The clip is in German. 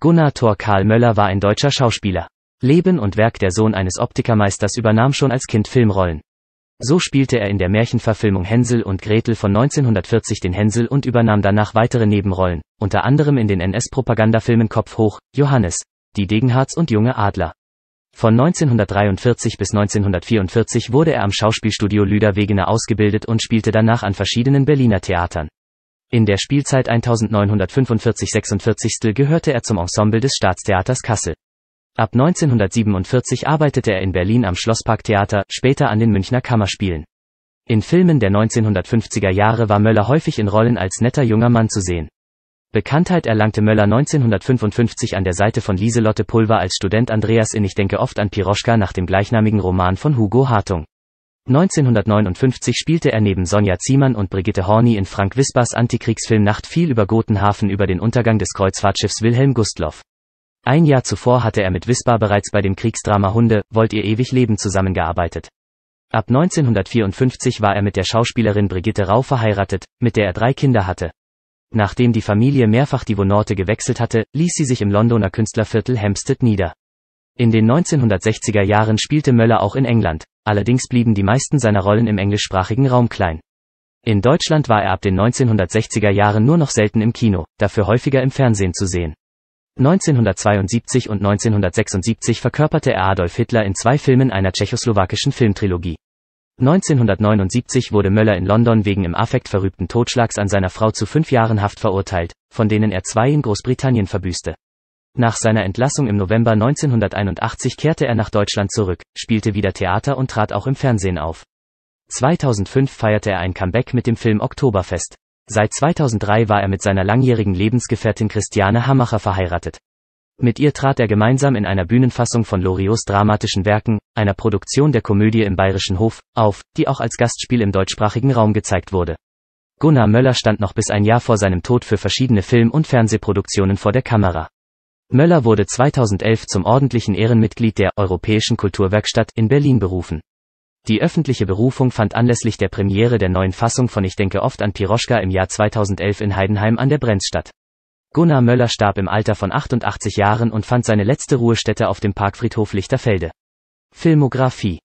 Gunnar Thor Karl Möller war ein deutscher Schauspieler. Leben und Werk der Sohn eines Optikermeisters übernahm schon als Kind Filmrollen. So spielte er in der Märchenverfilmung Hänsel und Gretel von 1940 den Hänsel und übernahm danach weitere Nebenrollen, unter anderem in den NS-Propagandafilmen Kopf hoch, Johannes, Die Degenharz und Junge Adler. Von 1943 bis 1944 wurde er am Schauspielstudio Lüder Wegener ausgebildet und spielte danach an verschiedenen Berliner Theatern. In der Spielzeit 1945-46 gehörte er zum Ensemble des Staatstheaters Kassel. Ab 1947 arbeitete er in Berlin am Schlossparktheater, später an den Münchner Kammerspielen. In Filmen der 1950er Jahre war Möller häufig in Rollen als netter junger Mann zu sehen. Bekanntheit erlangte Möller 1955 an der Seite von Lieselotte Pulver als Student Andreas in Ich denke oft an Piroschka nach dem gleichnamigen Roman von Hugo Hartung. 1959 spielte er neben Sonja Ziemann und Brigitte Horny in Frank Wispers Antikriegsfilm Nacht viel über Gotenhafen über den Untergang des Kreuzfahrtschiffs Wilhelm Gustloff. Ein Jahr zuvor hatte er mit Wispar bereits bei dem Kriegsdrama Hunde, Wollt ihr ewig leben zusammengearbeitet. Ab 1954 war er mit der Schauspielerin Brigitte Rau verheiratet, mit der er drei Kinder hatte. Nachdem die Familie mehrfach die Wohnorte gewechselt hatte, ließ sie sich im Londoner Künstlerviertel Hampstead nieder. In den 1960er Jahren spielte Möller auch in England, allerdings blieben die meisten seiner Rollen im englischsprachigen Raum klein. In Deutschland war er ab den 1960er Jahren nur noch selten im Kino, dafür häufiger im Fernsehen zu sehen. 1972 und 1976 verkörperte er Adolf Hitler in zwei Filmen einer tschechoslowakischen Filmtrilogie. 1979 wurde Möller in London wegen im Affekt verrübten Totschlags an seiner Frau zu fünf Jahren Haft verurteilt, von denen er zwei in Großbritannien verbüßte. Nach seiner Entlassung im November 1981 kehrte er nach Deutschland zurück, spielte wieder Theater und trat auch im Fernsehen auf. 2005 feierte er ein Comeback mit dem Film Oktoberfest. Seit 2003 war er mit seiner langjährigen Lebensgefährtin Christiane Hamacher verheiratet. Mit ihr trat er gemeinsam in einer Bühnenfassung von Loriots dramatischen Werken, einer Produktion der Komödie im Bayerischen Hof, auf, die auch als Gastspiel im deutschsprachigen Raum gezeigt wurde. Gunnar Möller stand noch bis ein Jahr vor seinem Tod für verschiedene Film- und Fernsehproduktionen vor der Kamera. Möller wurde 2011 zum ordentlichen Ehrenmitglied der Europäischen Kulturwerkstatt in Berlin berufen. Die öffentliche Berufung fand anlässlich der Premiere der neuen Fassung von Ich denke oft an Piroschka im Jahr 2011 in Heidenheim an der Brenz statt. Gunnar Möller starb im Alter von 88 Jahren und fand seine letzte Ruhestätte auf dem Parkfriedhof Lichterfelde. Filmografie